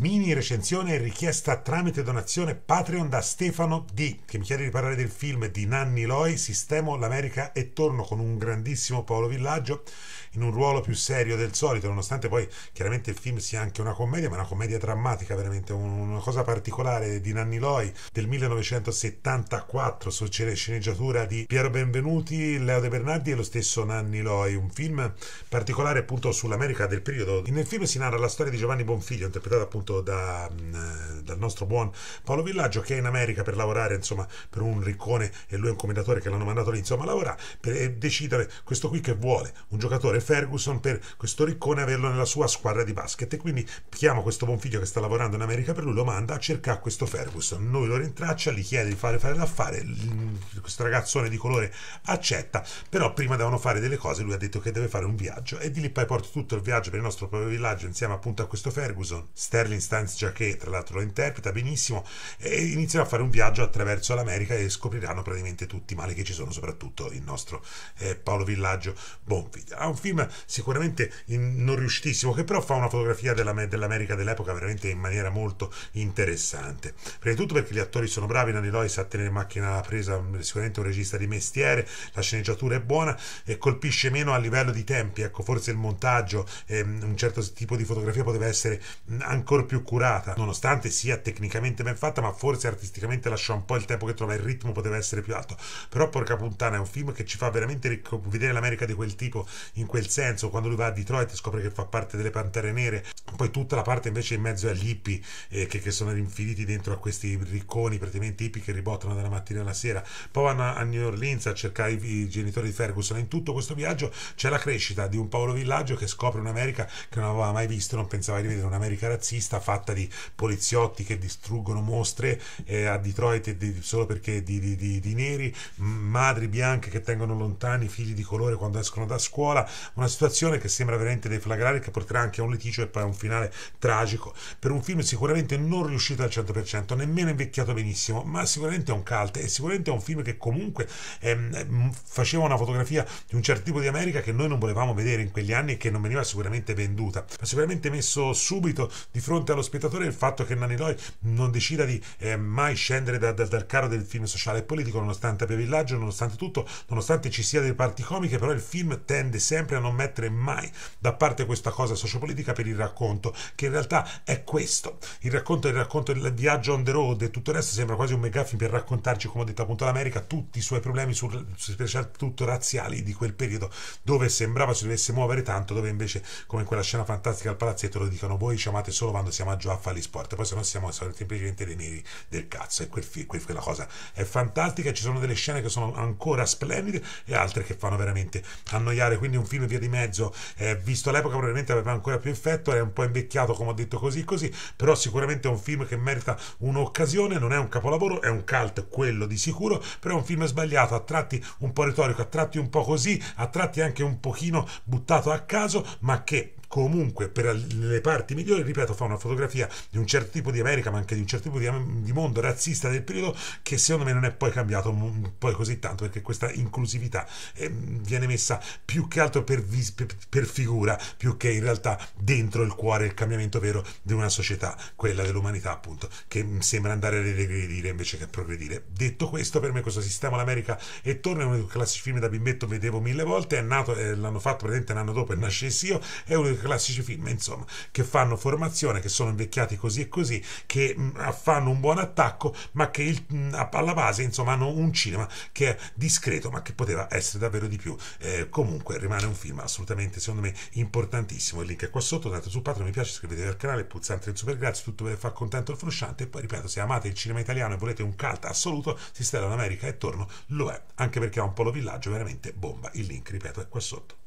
Mini recensione richiesta tramite donazione Patreon da Stefano D, che mi chiede di parlare del film di Nanni Loi, Sistemo l'America e torno con un grandissimo Paolo Villaggio in un ruolo più serio del solito, nonostante poi chiaramente il film sia anche una commedia, ma una commedia drammatica, veramente una cosa particolare di Nanni Loi del 1974 su sceneggiatura di Piero Benvenuti, Leo De Bernardi e lo stesso Nanni Loi, un film particolare appunto sull'America del periodo. Nel film si narra la storia di Giovanni Bonfiglio, interpretato appunto raccolto da, mm, eh, dal nostro buon Paolo Villaggio che è in America per lavorare insomma per un riccone e lui è un commentatore che l'hanno mandato lì insomma a lavorare per eh, decidere questo qui che vuole un giocatore Ferguson per questo riccone averlo nella sua squadra di basket e quindi chiama questo buon figlio che sta lavorando in America per lui lo manda a cercare questo Ferguson noi lo rintraccia gli chiede di fare, fare l'affare questo ragazzone di colore accetta però prima devono fare delle cose lui ha detto che deve fare un viaggio e di lì poi porta tutto il viaggio per il nostro proprio villaggio insieme appunto a questo Ferguson Sterling Constance Jacquet tra l'altro lo interpreta benissimo e inizierà a fare un viaggio attraverso l'America e scopriranno praticamente tutti i mali che ci sono soprattutto il nostro eh, Paolo Villaggio Bonfid ha un film sicuramente in, non riuscitissimo che però fa una fotografia della, dell'America dell'epoca veramente in maniera molto interessante prima di tutto perché gli attori sono bravi Nanni Loy sa tenere in macchina la presa mm, sicuramente un regista di mestiere la sceneggiatura è buona e colpisce meno a livello di tempi ecco forse il montaggio ehm, un certo tipo di fotografia poteva essere mm, ancora più curata, nonostante sia tecnicamente ben fatta, ma forse artisticamente lascia un po' il tempo che trova, il ritmo poteva essere più alto. Però porca puntana è un film che ci fa veramente vedere l'America di quel tipo, in quel senso, quando lui va a Detroit scopre che fa parte delle Pantere Nere, poi tutta la parte invece in mezzo agli hippie eh, che, che, sono rinfiniti dentro a questi ricconi praticamente hippie che ribottano dalla mattina alla sera, poi vanno a New Orleans a cercare i, i genitori di Ferguson, in tutto questo viaggio c'è la crescita di un Paolo Villaggio che scopre un'America che non aveva mai visto, non pensava di vedere un'America razzista, puntata fatta di poliziotti che distruggono mostre eh, a Detroit di, solo perché di, di, di, neri, madri bianche che tengono lontani figli di colore quando escono da scuola, una situazione che sembra veramente deflagrare che porterà anche a un litigio e poi a un finale tragico per un film sicuramente non riuscito al 100%, nemmeno invecchiato benissimo, ma sicuramente è un cult e sicuramente è un film che comunque ehm, faceva una fotografia di un certo tipo di America che noi non volevamo vedere in quegli anni e che non veniva sicuramente venduta, ma sicuramente messo subito di fronte fronte allo spettatore il fatto che Nanni Loi non decida di eh, mai scendere da, da, dal carro del film sociale e politico, nonostante abbia villaggio, nonostante tutto, nonostante ci sia delle parti comiche, però il film tende sempre a non mettere mai da parte questa cosa sociopolitica per il racconto, che in realtà è questo. Il racconto è il racconto del viaggio on the road e tutto il resto sembra quasi un megafilm per raccontarci, come ho detto appunto, l'America, tutti i suoi problemi, soprattutto razziali di quel periodo, dove sembrava si dovesse muovere tanto, dove invece, come in quella scena fantastica al palazzetto, lo dicono voi ci amate solo quando si siamo già a fare gli sport, poi se no siamo semplicemente dei neri del cazzo. E quel film, quella cosa è fantastica. Ci sono delle scene che sono ancora splendide e altre che fanno veramente annoiare. Quindi un film via di mezzo, eh, visto l'epoca, probabilmente aveva ancora più effetto. È un po' invecchiato, come ho detto così, così, però sicuramente è un film che merita un'occasione. Non è un capolavoro, è un cult, quello di sicuro, però è un film sbagliato, a tratti un po' retorico, a tratti un po' così, a tratti anche un pochino buttato a caso, ma che comunque per le parti migliori, ripeto, fa una fotografia di un certo tipo di America, ma anche di un certo tipo di, di mondo razzista del periodo che secondo me non è poi cambiato poi così tanto perché questa inclusività eh, viene messa più che altro per, vis, per, per, figura, più che in realtà dentro il cuore il cambiamento vero di una società, quella dell'umanità appunto, che mm, sembra andare a regredire invece che a progredire. Detto questo, per me questo sistema l'America è torna è uno dei classici film da bimbetto vedevo mille volte, è nato, eh, l'hanno fatto praticamente un anno dopo e nascessi io, è uno dei classici film, insomma, che fanno formazione, che sono invecchiati così e così, che mm, fanno un buon attacco, ma che il, mm, alla base, insomma, hanno un cinema che è discreto, ma che poteva essere davvero di più. Eh, comunque rimane un film assolutamente, secondo me, importantissimo. Il link è qua sotto, andate su Patreon, mi piace, iscrivetevi al canale, pulsante del super grazie, tutto per far contento il frusciante. E poi, ripeto, se amate il cinema italiano e volete un cult assoluto, si stella in America e torno, lo è, anche perché ha un polo villaggio veramente bomba. Il link, ripeto, è qua sotto.